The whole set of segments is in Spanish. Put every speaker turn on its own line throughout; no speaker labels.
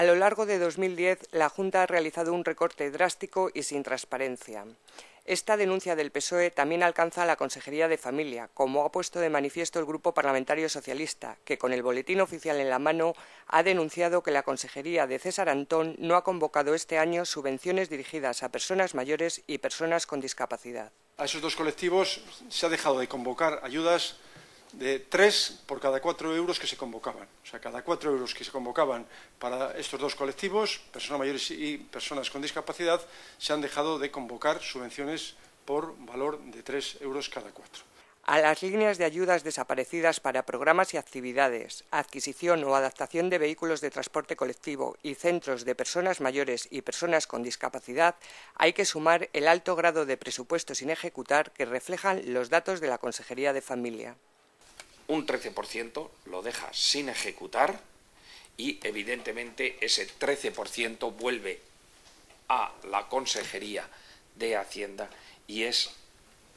A lo largo de 2010, la Junta ha realizado un recorte drástico y sin transparencia. Esta denuncia del PSOE también alcanza a la Consejería de Familia, como ha puesto de manifiesto el Grupo Parlamentario Socialista, que con el boletín oficial en la mano ha denunciado que la Consejería de César Antón no ha convocado este año subvenciones dirigidas a personas
mayores y personas con discapacidad. A esos dos colectivos se ha dejado de convocar ayudas de tres por cada cuatro euros que se convocaban. O sea, cada cuatro euros que se convocaban para estos dos colectivos, personas mayores y personas con discapacidad, se han dejado de convocar subvenciones por valor de tres euros cada cuatro.
A las líneas de ayudas desaparecidas para programas y actividades, adquisición o adaptación de vehículos de transporte colectivo y centros de personas mayores y personas con discapacidad, hay que sumar el alto grado de presupuesto sin ejecutar que reflejan los datos de la Consejería de Familia
un 13% lo deja sin ejecutar y evidentemente ese 13% vuelve a la Consejería de Hacienda y es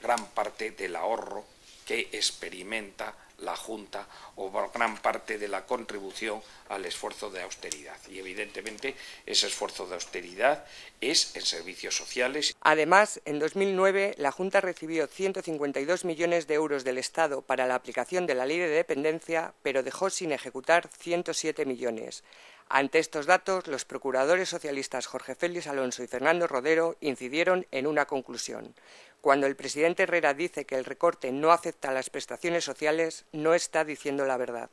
gran parte del ahorro que experimenta la Junta o gran parte de la contribución al esfuerzo de austeridad. Y evidentemente ese esfuerzo de austeridad es en servicios sociales.
Además, en 2009 la Junta recibió 152 millones de euros del Estado para la aplicación de la ley de dependencia, pero dejó sin ejecutar 107 millones. Ante estos datos, los procuradores socialistas Jorge Félix Alonso y Fernando Rodero incidieron en una conclusión. Cuando el presidente Herrera dice que el recorte no acepta las prestaciones sociales, no está diciendo la verdad.